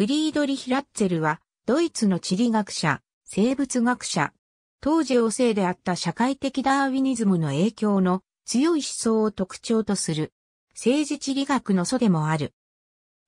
フリードリヒ・ラッツェルは、ドイツの地理学者、生物学者、当時王政であった社会的ダーウィニズムの影響の強い思想を特徴とする、政治地理学の祖でもある。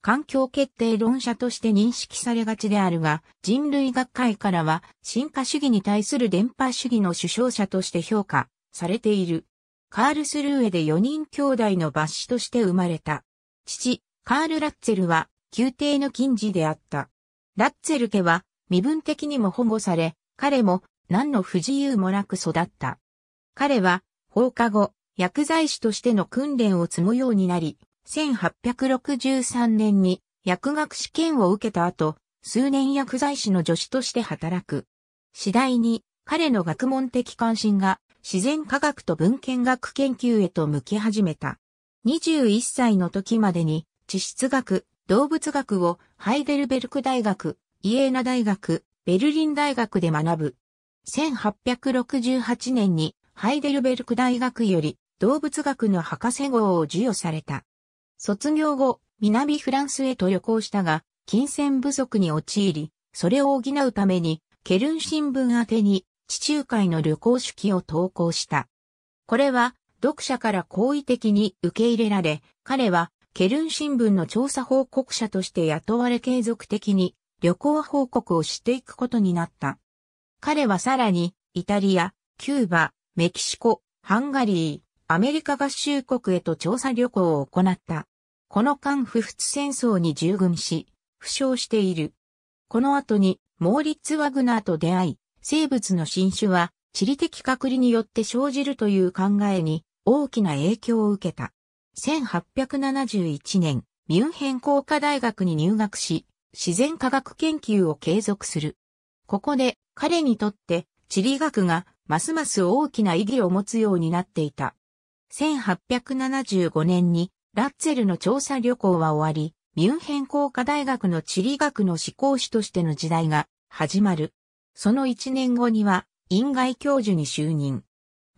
環境決定論者として認識されがちであるが、人類学会からは進化主義に対する電波主義の主張者として評価されている。カールスルーエで4人兄弟の抜子として生まれた。父、カール・ラッツェルは宮廷の禁事であった。ラッツェル家は身分的にも保護され、彼も何の不自由もなく育った。彼は放課後、薬剤師としての訓練を積むようになり、1863年に薬学試験を受けた後、数年薬剤師の助手として働く。次第に彼の学問的関心が自然科学と文献学研究へと向き始めた。21歳の時までに地質学、動物学をハイデルベルク大学、イエーナ大学、ベルリン大学で学ぶ。1868年にハイデルベルク大学より動物学の博士号を授与された。卒業後、南フランスへと旅行したが、金銭不足に陥り、それを補うために、ケルン新聞宛てに地中海の旅行手記を投稿した。これは、読者から好意的に受け入れられ、彼はケルン新聞の調査報告者として雇われ継続的に旅行報告をしていくことになった。彼はさらに、イタリア、キューバ、メキシコ、ハンガリー、アメリカ合衆国へと調査旅行を行った。この間不仏戦争に従軍し、負傷している。この後に、モーリッツ・ワグナーと出会い、生物の新種は、地理的隔離によって生じるという考えに、大きな影響を受けた。1871年、ミュンヘン工科大学に入学し、自然科学研究を継続する。ここで彼にとって地理学がますます大きな意義を持つようになっていた。1875年にラッツェルの調査旅行は終わり、ミュンヘン工科大学の地理学の志向士としての時代が始まる。その1年後には、院外教授に就任。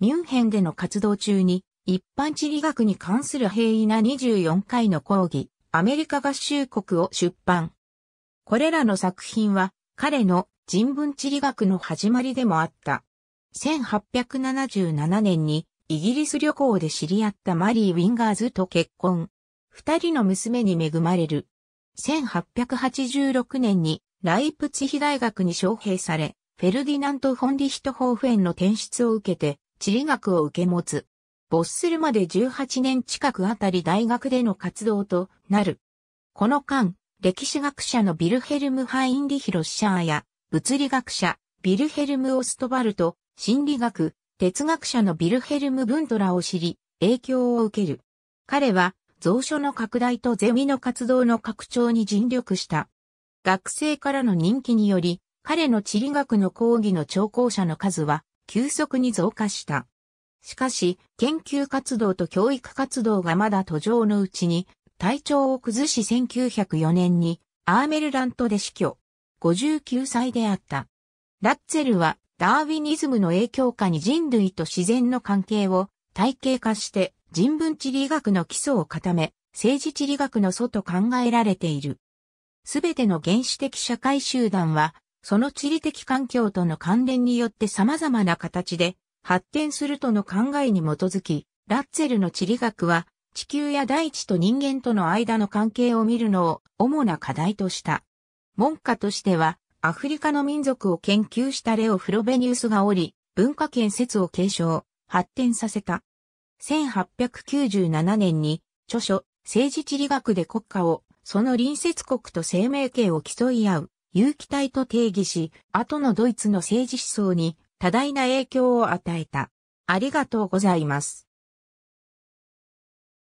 ミュンヘンでの活動中に、一般地理学に関する平易な24回の講義、アメリカ合衆国を出版。これらの作品は、彼の人文地理学の始まりでもあった。1877年にイギリス旅行で知り合ったマリー・ウィンガーズと結婚。二人の娘に恵まれる。1886年にライプツヒ大学に招聘され、フェルディナント・フォンリヒト・ホーフェンの転出を受けて、地理学を受け持つ。没するまで18年近くあたり大学での活動となる。この間、歴史学者のビルヘルム・ハインリヒロッシャーや、物理学者、ビルヘルム・オストバルト、心理学、哲学者のビルヘルム・ブントラを知り、影響を受ける。彼は、蔵書の拡大とゼミの活動の拡張に尽力した。学生からの人気により、彼の地理学の講義の聴講者の数は急速に増加した。しかし、研究活動と教育活動がまだ途上のうちに、体調を崩し1904年に、アーメルラントで死去。59歳であった。ラッツェルは、ダーウィニズムの影響下に人類と自然の関係を体系化して人文地理学の基礎を固め、政治地理学の祖と考えられている。すべての原始的社会集団は、その地理的環境との関連によって様々な形で発展するとの考えに基づき、ラッツェルの地理学は、地球や大地と人間との間の関係を見るのを主な課題とした。門下としては、アフリカの民族を研究したレオ・フロベニウスがおり、文化圏説を継承、発展させた。1897年に、著書、政治地理学で国家を、その隣接国と生命系を競い合う、有機体と定義し、後のドイツの政治思想に多大な影響を与えた。ありがとうございます。